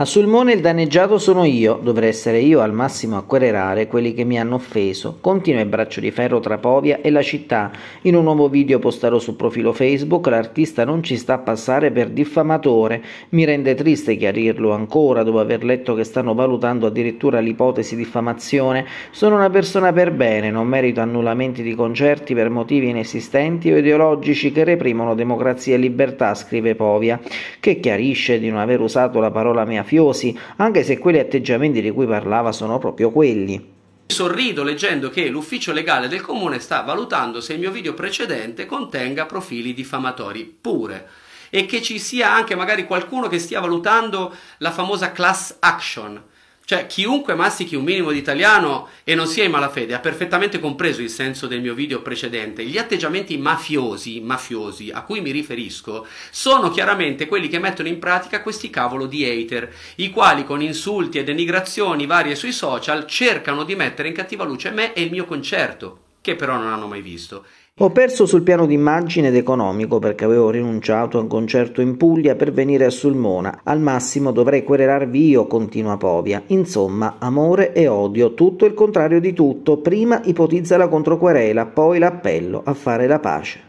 A Sulmone il danneggiato sono io, dovrei essere io al massimo a querelare quelli che mi hanno offeso. Continua il braccio di ferro tra Povia e la città. In un nuovo video postato sul profilo Facebook l'artista non ci sta a passare per diffamatore. Mi rende triste chiarirlo ancora dopo aver letto che stanno valutando addirittura l'ipotesi diffamazione. Sono una persona per bene, non merito annullamenti di concerti per motivi inesistenti o ideologici che reprimono democrazia e libertà, scrive Povia, che chiarisce di non aver usato la parola mia mafiosi, anche se quegli atteggiamenti di cui parlava sono proprio quelli. Sorrido leggendo che l'ufficio legale del comune sta valutando se il mio video precedente contenga profili diffamatori pure e che ci sia anche magari qualcuno che stia valutando la famosa class action cioè, chiunque mastichi un minimo di italiano e non sia in malafede ha perfettamente compreso il senso del mio video precedente. Gli atteggiamenti mafiosi, mafiosi, a cui mi riferisco, sono chiaramente quelli che mettono in pratica questi cavolo di hater, i quali con insulti e denigrazioni varie sui social cercano di mettere in cattiva luce me e il mio concerto che però non hanno mai visto. Ho perso sul piano d'immagine ed economico perché avevo rinunciato a un concerto in Puglia per venire a Sulmona. Al massimo dovrei querelarvi io, continua Povia. Insomma, amore e odio, tutto il contrario di tutto. Prima ipotizza la controquerela, poi l'appello a fare la pace.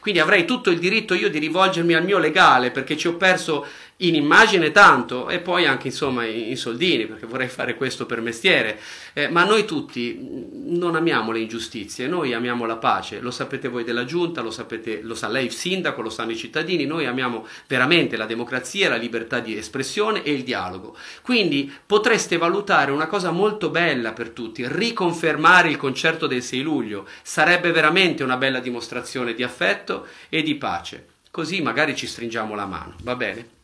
Quindi avrei tutto il diritto io di rivolgermi al mio legale perché ci ho perso in immagine tanto e poi anche insomma in, soldini perché vorrei fare questo per mestiere eh, ma noi tutti non amiamo le ingiustizie noi amiamo la pace lo sapete voi della giunta lo, sapete, lo sa lei il sindaco lo sanno i cittadini noi amiamo veramente la democrazia la libertà di espressione e il dialogo quindi potreste valutare una cosa molto bella per tutti riconfermare il concerto del 6 luglio sarebbe veramente una bella dimostrazione di affetto e di pace Così magari ci stringiamo la mano, va bene?